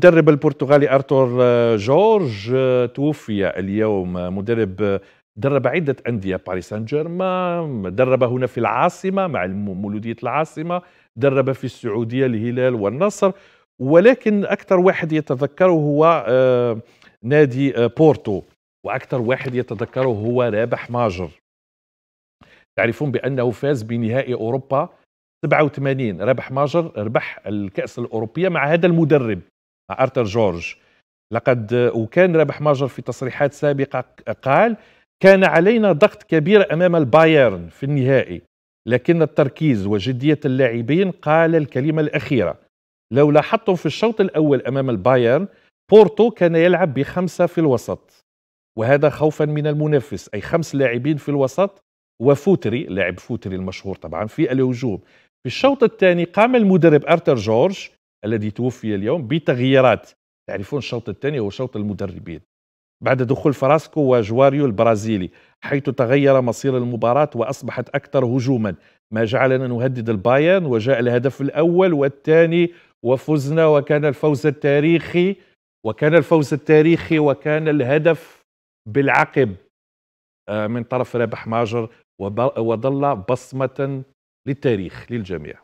مدرب البرتغالي ارتور جورج آه، توفي اليوم مدرب آه، درب عدة أندية باريس سان جيرمان درب هنا في العاصمة مع مولودية العاصمة درب في السعودية الهلال والنصر ولكن أكثر واحد يتذكره هو آه، نادي بورتو وأكثر واحد يتذكره هو رابح ماجر تعرفون بأنه فاز بنهائي أوروبا 87 رابح ماجر ربح الكأس الأوروبية مع هذا المدرب ارتر جورج لقد وكان رابح ماجر في تصريحات سابقه قال كان علينا ضغط كبير امام البايرن في النهائي لكن التركيز وجديه اللاعبين قال الكلمه الاخيره لو لاحظتم في الشوط الاول امام البايرن بورتو كان يلعب بخمسه في الوسط وهذا خوفا من المنافس اي خمس لاعبين في الوسط وفوتري لاعب فوتري المشهور طبعا في الهجوم في الشوط الثاني قام المدرب ارتر جورج الذي توفي اليوم بتغييرات تعرفون الشوط الثاني هو شوط المدربين بعد دخول فراسكو وجواريو البرازيلي حيث تغير مصير المباراة وأصبحت أكثر هجوما ما جعلنا نهدد البايرن وجاء الهدف الأول والثاني وفزنا وكان الفوز التاريخي وكان الفوز التاريخي وكان الهدف بالعقب آه، من طرف رابح ماجر وظل بصمة للتاريخ للجميع